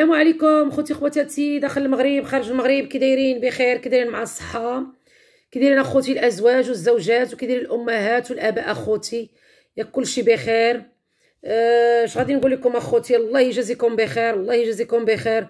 السلام عليكم خوتي خواتاتي داخل المغرب خارج المغرب كي دايرين بخير كي دايرين مع الصحه كي دايرين اخوتي الازواج والزوجات وكي دايرين الامهات والاباء اخوتي ياك كلشي بخير اش أه، غادي نقول لكم اخوتي الله يجازيكم بخير الله يجازيكم بخير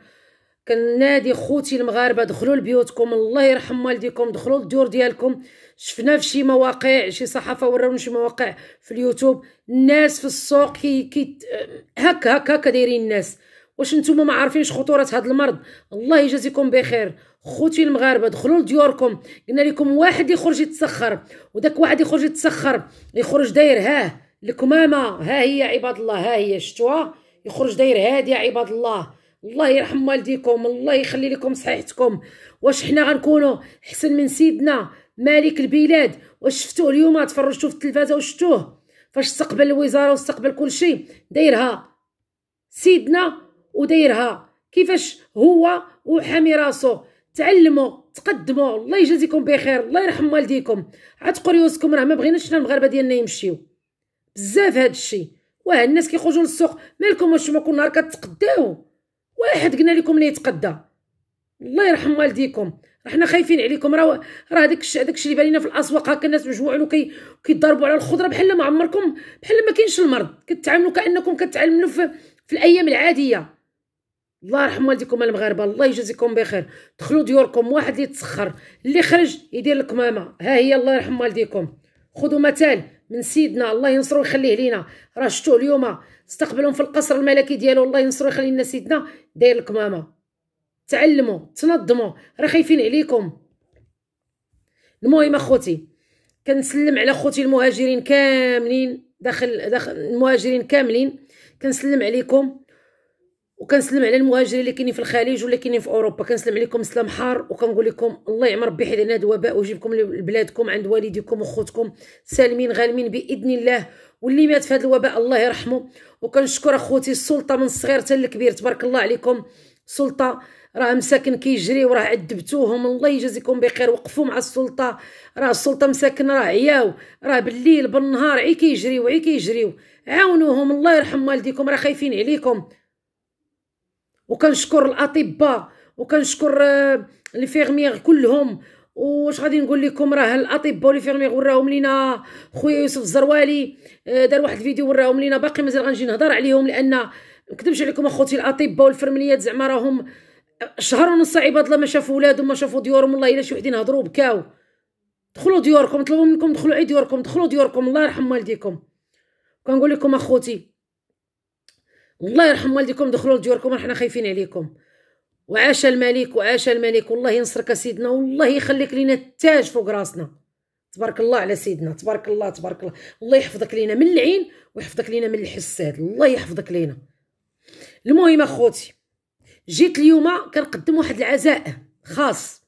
كنادي خوتي المغاربه دخلوا لبيوتكم الله يرحم والديكم دخلوا للدور ديالكم شفنا في شي مواقع شي صحافه وراونا شي مواقع في اليوتيوب الناس في السوق كي, كي أه، هكا هكا دايرين الناس واش نتوما ما عارفينش خطوره هذا المرض الله يجازيكم بخير خوتي المغاربه دخلوا لديوركم قلنا لكم واحد يخرج يتسخر وداك واحد يخرج يتسخر يخرج داير هاه الكمامه ها هي عباد الله ها هي شتوها يخرج داير هادي يا عباد الله الله يرحم والديكم الله يخلي لكم صحيحتكم واش حنا غنكونوا حسن من سيدنا مالك البلاد واش شفتوه اليوم تفرجتوا في التلفازه وشفتوه فاش استقبل الوزاره واستقبل كل شيء دايرها سيدنا ودايرها كيفاش هو وحامي راسو تعلموا تقدموا الله يجازيكم بخير الله يرحم والديكم عاد قريوسكم راه ما بغيناش حنا المغاربه ديالنا يمشيو بزاف هاد الشيء واه الناس كيخرجوا للسوق مالكم واش ما كل نهار كتقداو واحد قلنا لكم اللي يتقدى الله يرحم والديكم حنا خايفين عليكم راه راه داك داك الشيء اللي بالينا في الاسواق هكا الناس مجموعين وكي كيضربوا على الخضره بحال ما عمركم بحال ما كاينش المرض كتعاملوا كانكم كتعاملوا في, في الايام العاديه الله يرحم والديكم المغاربه الله يجازيكم بخير دخلوا ديوركم واحد اللي تسخر اللي خرج يدير الكمامه ها هي الله يرحم والديكم خذوا مثال من سيدنا الله ينصرو ويخليه لينا راه شفتوه اليوم استقبلهم في القصر الملكي ديالو الله ينصرو ويخلي لنا سيدنا داير الكمامه تعلموا تنظموا راه خايفين عليكم المهم اخوتي كنسلم على خوتي المهاجرين كاملين داخل داخل المهاجرين كاملين كنسلم عليكم وكنسلم على المهاجرين اللي كاينين في الخليج ولا كاينين في اوروبا كنسلم عليكم سلام حار وكنقول لكم الله يعمر ربي حيد علينا هذا الوباء ويجيبكم لبلادكم عند والديكم وخوتكم سالمين غالمين باذن الله واللي مات في هذا الوباء الله يرحمه وكنشكر اخوتي السلطه من الصغير حتى الكبير تبارك الله عليكم السلطه راه مساكن كيجري وراه عذبتوهم الله يجازيكم بخير وقفوا مع السلطه راه السلطه مساكن راه عياو راه بالليل بالنهار عي كيجريو عي كيجريو عاونوهم الله يرحم والديكم راه خايفين عليكم وكنشكر الاطباء وكنشكر آه، لي فيرميير كلهم واش غادي نقول لكم راه الاطباء ولي فيرميير وراهم لينا خويا يوسف الزروالي آه، دار واحد الفيديو وراهم لينا باقي مازال غنجي نهضر عليهم لان نكذبش عليكم اخوتي الاطباء والفرمليات زعما راهم آه، شهر ونص عباد الله ما شافوا ولادهم ما شافوا ديورهم والله الا شي وحدين هضروا بكاو دخلوا ديوركم طلبوا منكم دخلوا عي ديوركم دخلوا ديوركم الله يرحم والديكم كنقول لكم اخوتي الله يرحم والديكم دخلوا لديوركم احنا خايفين عليكم وعاش الملك وعاش الملك والله ينصرك سيدنا والله يخليك لينا التاج فوق راسنا تبارك الله على سيدنا تبارك الله تبارك الله الله يحفظك لينا من العين ويحفظك لينا من الحساد الله يحفظك لينا المهم اخوتي جيت اليوم كنقدم واحد العزاء خاص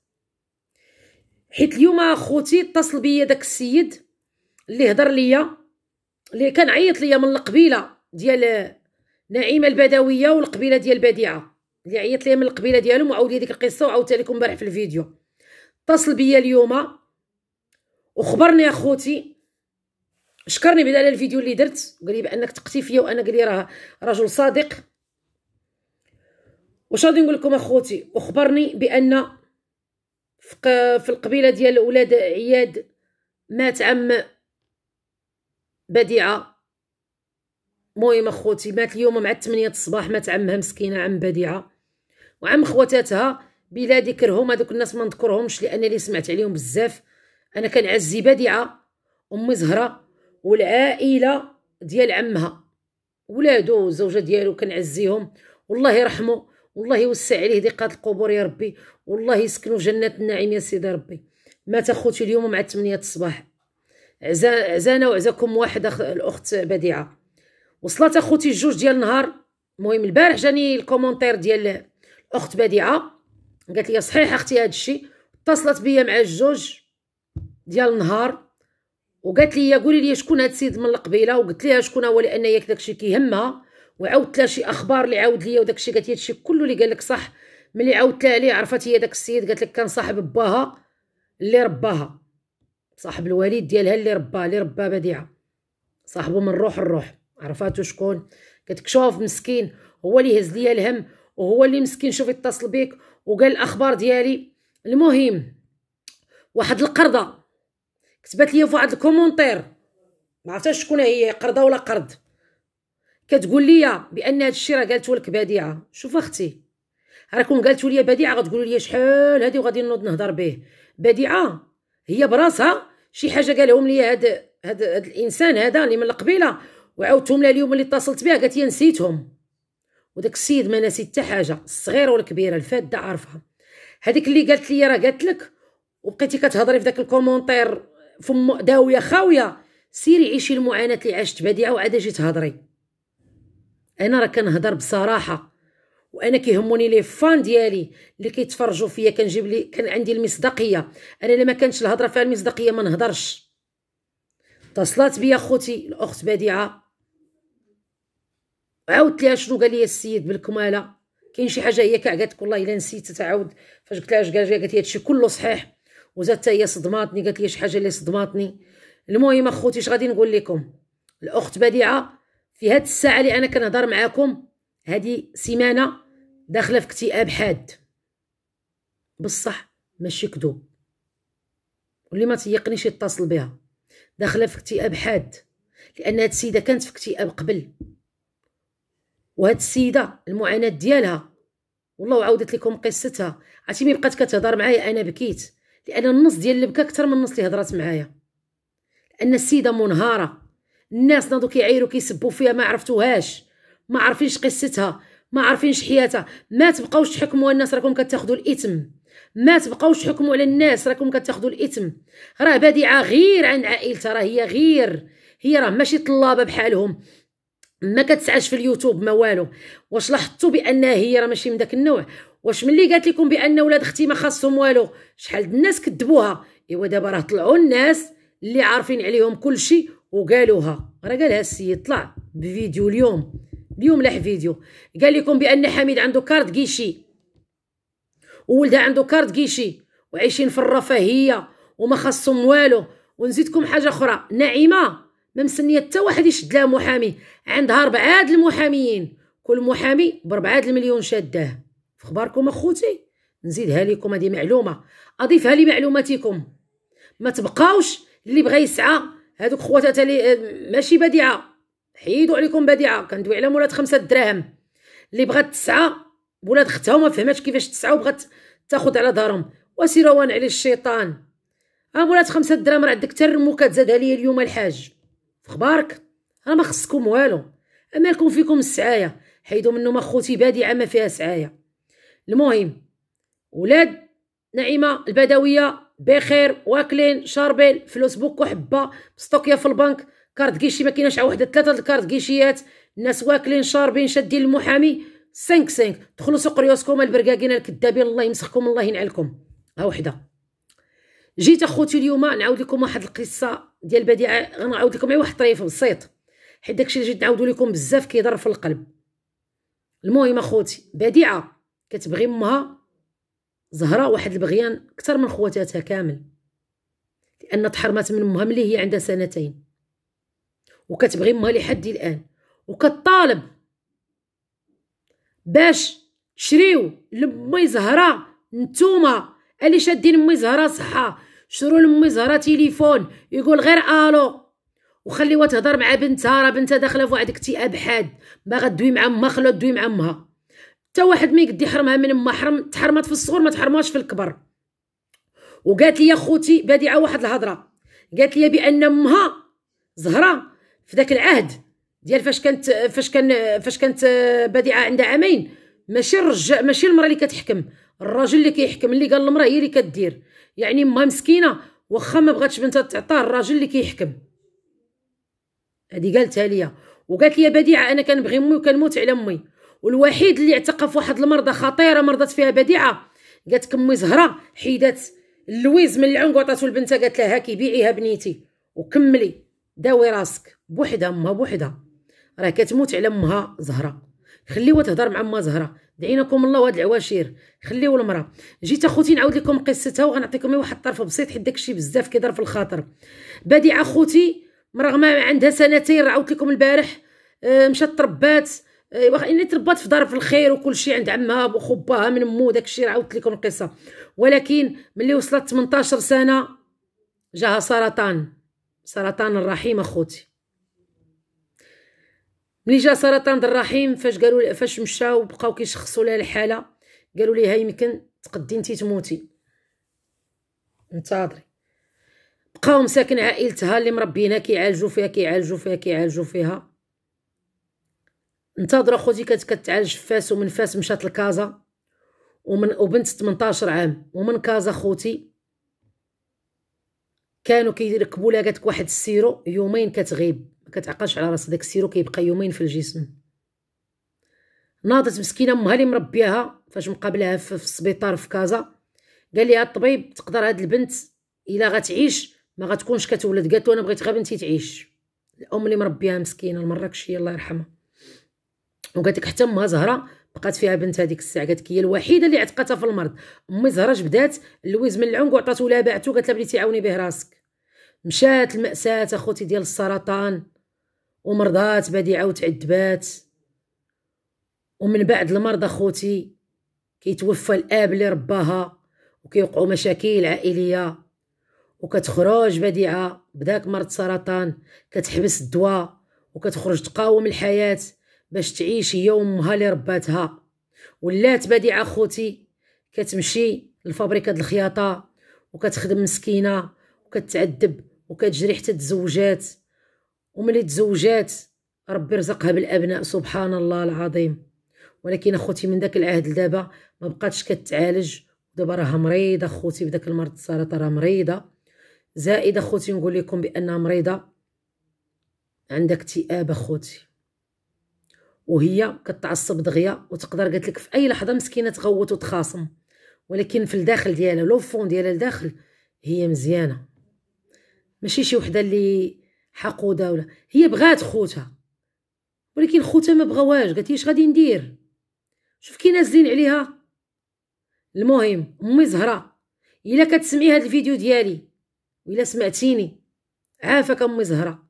حيت اليوم اخوتي اتصل بيا داك السيد اللي هضر ليا اللي كان عيط ليا من القبيله ديال نعيمه البدويه والقبيله ديال بديعه اللي عيط ليا من القبيله ديالهم وعاود لي ديك القصه وعاودتها لكم البارح في الفيديو اتصل بيا اليوم وخبرني اخوتي شكرني بعدا على الفيديو اللي درت قال لي بانك تقتي فيا وانا قال لي راه رجل صادق واش غادي نقول لكم اخوتي وخبرني بان في القبيله ديال ولاد عياد مات عم بديعه المهم اخوتي مات اليوم مع 8 الصباح مات عمها مسكينه عم بديعه وعم خواتاتها بلا ذكرهم هذوك الناس ما نذكرهمش لان اللي سمعت عليهم بزاف انا كنعزي بديعه امي زهره والعائله ديال عمها ولادو والزوجه ديالو كنعزيهم والله يرحمه والله يوسع عليه ضيقات القبور يا ربي والله يسكنه في جنات النعيم يا سيدي ربي مات اخوتي اليوم مع 8 الصباح عزانا وعزاكم واحد الاخت بديعه وصلت اخوتي الجوج ديال النهار المهم البارح جاني الكومونتير ديال الاخت بديعه قالت لي صحيح اختي هذا الشيء اتصلت بيا مع الجوج ديال النهار وقالت لي قولي لي شكون هذا السيد من القبيله وقلت لها شكون هو لان هي داكشي كيهمها وعاودت لها شي اخبار اللي عاود ليا وداكشي قالت لي هادشي كله اللي قال لك صح ملي عاودت لها عليه عرفت هي داك السيد قالت لك كان صاحب باها اللي رباها صاحب الوالد ديالها اللي رباها اللي ربا بديعه صاحبه من روح الروح عرفاتو شكون قالت لك شوف مسكين هو اللي هز ليا الهم وهو اللي مسكين شوف يتصل بيك وقال الاخبار ديالي المهم واحد القرضه كتبات لي في واحد الكومونتير ما عرفتش شكون هي قرضه ولا قرض كتقول لي بان هذا الشيء راه قالته لك بديعه شوف اختي راه كون قالتو لي بديعه غتقولوا لي شحال هذه وغادي نوض نهضر به بديعه هي براسها شي حاجه قالهم لي هاد هاد, هاد الانسان هذا اللي من القبيله وعاودتهم لها اليوم اللي اتصلت بها قالت لي نسيتهم وداك السيد ما نسيت حتى حاجه الصغيره ولا الكبيره الفاده عارفها هذيك اللي قالت لي راه قالت لك وبقيتي كتهضري في داك الكومونتير فم داويه خاويه سيري عيشي المعاناه اللي عشت بديعه وعاد اجي تهضري انا راه كنهضر بصراحه وانا كيهموني لي فان ديالي اللي كيتفرجوا فيا كنجيب لي كان عندي المصداقيه انا ما كانش الهضره فيها المصداقيه ما نهضرش اتصلت بيا خوتي الاخت بديعه عاودت ليها شنو قال لي السيد بالكماله كاين شي حاجه هي كاع قالت لك والله الا نسيت تعاود فاش قلت لها اش قال قالت لي هادشي كله صحيح وزادت هي صدماتني قالت لي شي حاجه اللي صدماتني المهم اخوتي اش غادي نقول لكم الاخت بديعه في هاد الساعه اللي انا كنهضر معاكم هادي سيمانه داخله في اكتئاب حاد بصح ماشي كذوب واللي ما تيقنيش يتصل بها داخله في اكتئاب حاد لان هاد السيده كانت في اكتئاب قبل وهاد السيده المعاناه ديالها والله عاودت لكم قصتها عرفتي ملي بقات كتهضر معايا انا بكيت لان النص ديال اللي بكى اكثر من النص اللي هضرات معايا لان السيده منهاره الناس ناضو كيعايروا كيسبوا فيها ما عرفتوهاش ما عارفينش قصتها ما عارفينش حياتها ما تبقاوش تحكموا الناس راكم كتاخذوا الاثم ما تبقاوش تحكموا على الناس راكم كتاخذوا الاثم راه بديعه غير عن عائلتها راه هي غير هي راه ماشي طلابه بحالهم ما كتسعاش في اليوتيوب ما والو واش لاحظتوا بانها هي راه ماشي من داك النوع واش ملي قالت لكم بان ولاد اختي ما خاصهم والو شحال الناس كذبوها ايوا دابا راه طلعوا الناس اللي عارفين عليهم كلشي وقالوها راه قالها السيد طلع بفيديو اليوم اليوم لاح فيديو قال لكم بان حميد عنده كارت كيشي وولدها عنده كارت كيشي وعايشين في الرفاهيه وما خاصهم والو ونزيدكم حاجه اخرى نعيمه ما مسنيه حتى واحد يشد لها محامي عندها ربعه المحاميين كل محامي بربعه المليون شاده في خباركم اخوتي نزيدها لكم هذه معلومه اضيفها لمعلوماتكم ما تبقاوش اللي بغى يسعى هذوك خواتات اللي آه، ماشي بديعه حيدوا عليكم بديعه كندوي على مولات خمسة دراهم اللي بغات تسعى ولاد اختها وما فهمتش كيفاش تسعى وبغات تاخذ على دارهم وسيروان على الشيطان ها آه، مولات خمسة دراهم راه عندك حتى الرموكه تزادها لي اليوم الحاج فخبارك راه ما خصكم والو امالكم فيكم السعايه حيدو منو ما خوتي بادعه ما فيها سعايه المهم ولاد نعيمه البدويه بخير واكلين شاربين فلوس بوك وحبه مستوكيه في البنك كارت كيشي ما كايناش على وحده ثلاثه الكارت كيشيات الناس واكلين شاربين شادين المحامي 5 5 دخلوا سوق ريوسكم البركاكين الكذابين الله يمسخكم الله ينعلكم ها وحده جيت اخوتي اليوم نعاود لكم واحد القصه ديال البديعه غنعاود لكم غير واحد الطريف بسيط حيت داكشي اللي جيت نعاودو لكم بزاف كيضر في القلب المهم اخوتي بديعه كتبغي امها زهره واحد البغيان اكثر من خواتاتها كامل لان تحرمت من امها ملي هي عندها سنتين وكتبغي امها لحد الان وكطالب باش تشريو لمي زهره نتوما اللي شادين امي زهره صحه شرو زهره تليفون يقول غير الو وخليوها تهضر مع بنتها راه بنتها داخله فواحد اكتئاب حاد باغا دوي مع امها خلوها دوي مع امها حتى واحد ما يقد يحرمها من امها حرم تحرمات في الصغر ما تحرمهاش في الكبر وقالت لي خوتي بديعه واحد الهضره قالت لي بان امها زهره في ذاك العهد ديال فاش كانت فاش كان فاش كانت بديعه عندها عامين ماشي الرجال ماشي المراه اللي كتحكم الراجل اللي كيحكم اللي قال المراه هي اللي كدير يعني ما مسكينه واخا ما بغاتش بنتها تعطاه الراجل اللي كيحكم هذه قالتها ليا وقالت لي بديعه انا كنبغي امي وكنموت على امي والوحيد اللي اعتقى في واحد المرضى خطيره مرضت فيها بديعه قالت كمي زهره حيدات اللويز من العنق وعطاتو لبنتها قالت لها هاكي بيعيها بنيتي وكملي داوي راسك بوحدها امها بوحدها راه كتموت على امها زهره خليوها تهضر مع امها زهره دعيناكم الله وهاد العواشير خليو المراه جيت اخوتي نعاود لكم قصتها وغنعطيكم غير واحد الطرف بسيط حيت داكشي بزاف كيضر في الخاطر بديعه اخوتي مرغمه عندها سنتين راه عاودت لكم البارح آه، مشات تربات ايوا آه، يعني تربات في دار في الخير وكل شيء عند عمها وخباها من مو داكشي راه عاودت لكم القصه ولكن ملي وصلت 18 سنه جاها سرطان سرطان الرحم اخوتي ملي جا سرطان الرحم فاش قالوا فاش مشاو بقاو كيشخصوا لها الحاله قالوا ليها يمكن تقدي انت تموتي انتظري بقاو مساكن عائلتها اللي مربينا كيعالجوا فيها كيعالجوا فيها كيعالجوا فيها انتظر اخوتي كانت كتعالج في فاس ومن فاس مشات لكازا ومن وبنت 18 عام ومن كازا خوتي كانوا كيركبوا لها قالت واحد السيرو يومين كتغيب ما كتعقلش على راسها داك السيرو كيبقى يومين في الجسم ناضت مسكينه امها اللي مربياها فاش مقابلها في السبيطار في كازا قال لها الطبيب تقدر هاد البنت الا غتعيش ما غتكونش كتولد قالت له انا بغيت غير بنتي تعيش الام اللي مربيها مسكينه المراكشيه الله يرحمها وقالت لك حتى امها زهره بقات فيها بنت هذيك الساعه قالت هي الوحيده اللي عتقاتها في المرض امي زهره جبدات لويز من العنق وعطاتو لها باعتو قالت لها بلي تعاوني به راسك مشات المأساة اخوتي ديال السرطان ومرضات بديعه وتعذبات ومن بعد المرضى خوتي كيتوفى الاب اللي رباها وكيوقعوا مشاكل عائليه وكتخرج بديعه بداك مرض سرطان كتحبس الدواء وكتخرج تقاوم الحياه باش تعيش هي وامها اللي رباتها ولات بديعه خوتي كتمشي لفابريكه الخياطه وكتخدم مسكينه وكتعذب وكتجري حتى تزوجات وملي تزوجات ربي رزقها بالابناء سبحان الله العظيم ولكن اخوتي من داك العهد لدابا ما بقاتش كتعالج دابا راها مريضه اخوتي بداك المرض السرطان راه مريضه زائد اخوتي نقول لكم بانها مريضه عندها اكتئاب اخوتي وهي كتعصب دغيا وتقدر قالت لك في اي لحظه مسكينه تغوت وتخاصم ولكن في الداخل ديالها لو فون ديالها الداخل هي مزيانه ماشي شي وحده اللي حقودة ولا هي بغات خوتها ولكن خوتها ما بغواش قالت لي اش غادي ندير شوف كي نازلين عليها المهم امي زهره الا كتسمعي هذا الفيديو ديالي والا سمعتيني عافاك امي زهره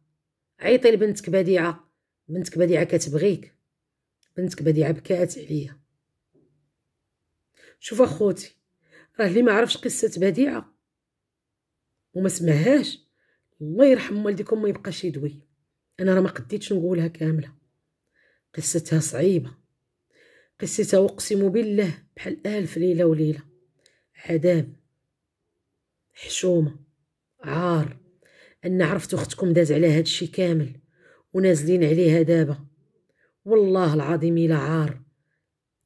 عيطي لبنتك بديعه بنتك بديعه كتبغيك بنتك بديعه بكات عليا شوف اخوتي راه اللي ما عرفش قصه بديعه وما سمعهاش الله يرحم والديكم ما يبقاش يدوي انا راه ما قديتش نقولها كامله قصتها صعيبه قصتها اقسم بالله بحال الف ليله وليله عذاب حشومه عار ان عرفت اختكم داز على هذا الشيء كامل ونازلين عليها دابا والله العظيم الا عار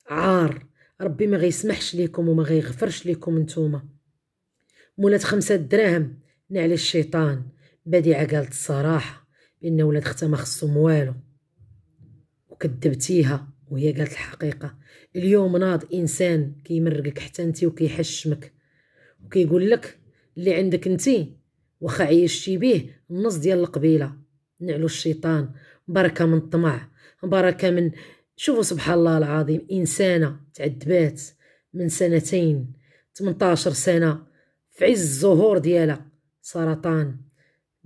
عار ربي ما غيسمحش ليكم وما غيغفرش ليكم نتوما مولات خمسة دراهم نعل الشيطان بديعه قالت الصراحه بان ولاد ختها ما خصهم والو وكذبتيها وهي قالت الحقيقه اليوم ناض انسان كيمرقك حتى انت وكيحشمك وكيقول لك اللي عندك انت واخا عيشتي بيه النص ديال القبيله نعلو الشيطان بركه من الطمع بركه من شوفوا سبحان الله العظيم انسانه تعذبات من سنتين 18 سنه في عز الزهور ديالها سرطان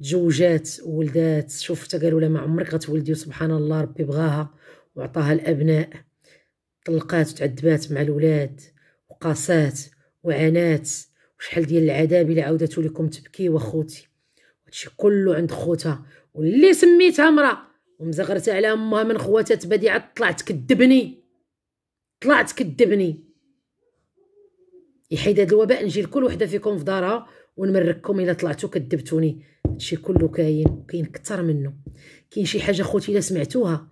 تزوجات ولدات شفت قالوا لها ما عمرك غتولدي وسبحان الله ربي بغاها وعطاها الابناء طلقات وتعذبات مع الولاد وقاسات وعانات وشحال ديال العذاب الا عاودتو لكم تبكي وخوتي هادشي كله عند خوتها واللي سميتها مرا ومزغرت على امها من خواتها تبديعه طلعت كدبني طلعت كدبني يحيد هاد الوباء نجي لكل وحده فيكم في دارها ونمركم الا طلعتو كذبتوني هادشي كله كاين كاين كثر منه كاين شي حاجه خوتي الا سمعتوها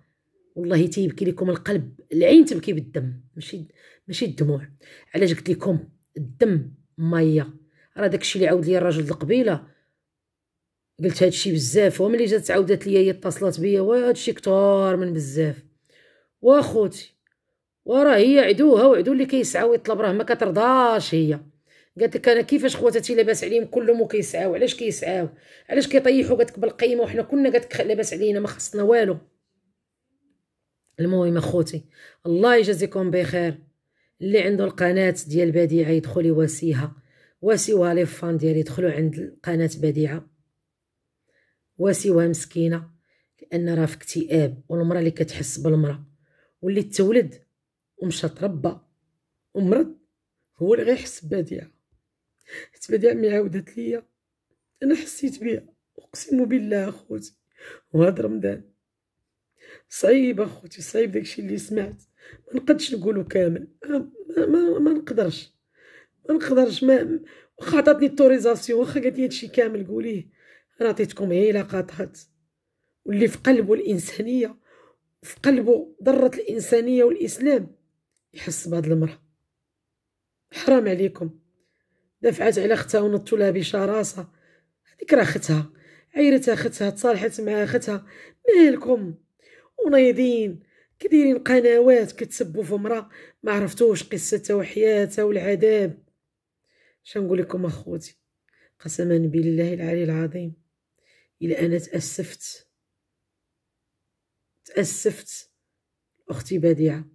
والله تيبكي لكم القلب العين تبكي بالدم ماشي ماشي الدموع علاش قلت لكم الدم ميه راه داكشي اللي عاود لي الراجل القبيله قلت هادشي بزاف وملي جات عاودت لي هي اتصلت بيا وهادشي كثار من بزاف واخوتي وراه هي عدوها وعدو اللي كيسعى ويطلب راه ما كترضاش هي قالت لك انا كيفاش خواتاتي لاباس عليهم كلهم وكيسعاو علاش كيسعاو علاش كيطيحوا قالت لك بالقيمه وحنا كنا قالت لك لاباس علينا ما خصنا والو المهم اخوتي الله يجازيكم بخير اللي عنده القناه ديال بديعه يدخل يواسيها واسيوها لي فان ديالي يدخلوا عند القناه بديعه واسيوها مسكينه لان راه في اكتئاب والمراه اللي كتحس بالمراه واللي تولد ومشى تربى ومرض هو اللي غيحس ببديعه حيت بعد عمي عاودت ليا انا حسيت بها اقسم بالله اخوتي وهذا رمضان صعيب اخوتي صعيب داكشي اللي سمعت ما نقدش نقوله كامل ما, ما, ما نقدرش ما نقدرش ما واخا عطاتني التوريزاسيون واخا قالت لي هادشي كامل قوليه انا عطيتكم عيله قطعت واللي في قلبه الانسانيه في قلبه ذره الانسانيه والاسلام يحس بهاد المراه حرام عليكم دفعت على اختها ونضت لها بشراسه هذيك راه اختها عيرتها اختها تصالحت مع اختها مالكم ونايضين كديرين قنوات كتسبوا في امراه ما عرفتوش قصتها وحياتها والعذاب شنقول لكم اخوتي قسما بالله العلي العظيم الى انا تاسفت تاسفت اختي بديعه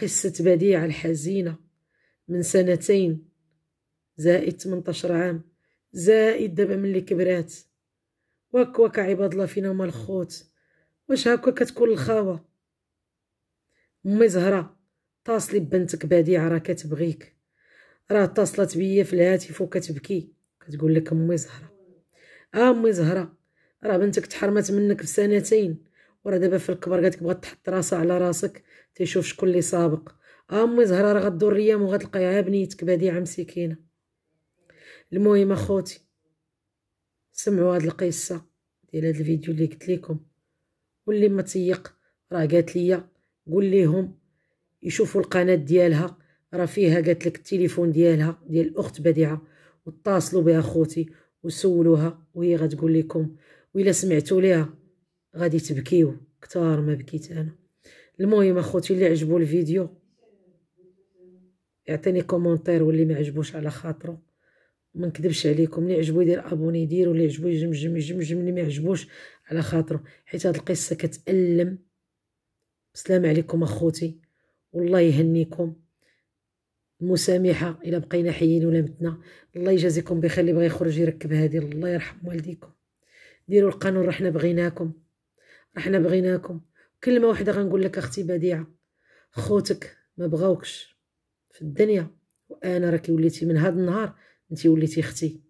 قصه بديعه الحزينه من سنتين زائد 18 عام زائد دابا ملي كبرات واك واك عباد الله فينا هما الخوت واش هاكا كتكون الخاوه امي زهره تاصلي ببنتك بديعه راه كتبغيك راه اتصلت بيا في الهاتف وكتبكي كتقول لك امي زهره اه امي زهره راه بنتك تحرمت منك بسنتين وراه دابا في الكبر بغات تحط راسها على راسك تيشوف شكون اللي سابق آه، امي زهره راه غدور وغتلقاي عا بنيتك بديعه مسكينه المهم اخوتي سمعوا هاد القصه ديال هاد الفيديو اللي قلت لكم واللي ما تيق راه قالت ليا قول لهم يشوفوا القناه ديالها راه فيها قالت لك التليفون ديالها ديال الاخت بديعه واتصلوا بها خوتي وسولوها وهي غتقول لكم وإلا سمعتوا ليها غادي تبكيو كتار ما بكيت انا المهم اخوتي اللي عجبو الفيديو يعطيني كومونتير واللي ما عجبوش على خاطره ما نكذبش عليكم اللي عجبو يدير ابوني يدير واللي عجبو يجمجم يجمجم اللي ما عجبوش على خاطرو حيت هاد القصه كتالم السلام عليكم اخوتي والله يهنيكم المسامحه الا بقينا حيين ولا متنا الله يجازيكم بخير اللي بغى يخرج يركب هادي الله يرحم والديكم ديروا القانون رحنا بغيناكم رحنا بغيناكم بغيناكم كلمه واحده غنقول لك اختي بديعه خوتك ما بغاوكش في الدنيا وانا راكي وليتي من هاد النهار انت وليتي اختي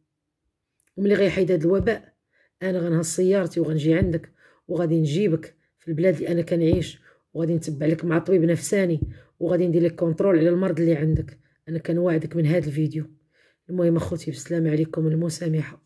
وملي غيحيد هذا الوباء انا غنهز سيارتي وغنجي عندك وغادي نجيبك في البلاد اللي انا كنعيش وغادي نتبع لك مع طبيب نفساني وغادي ندير لك كونترول على المرض اللي عندك انا كنواعدك من هذا الفيديو المهم اخوتي بالسلامه عليكم المسامحه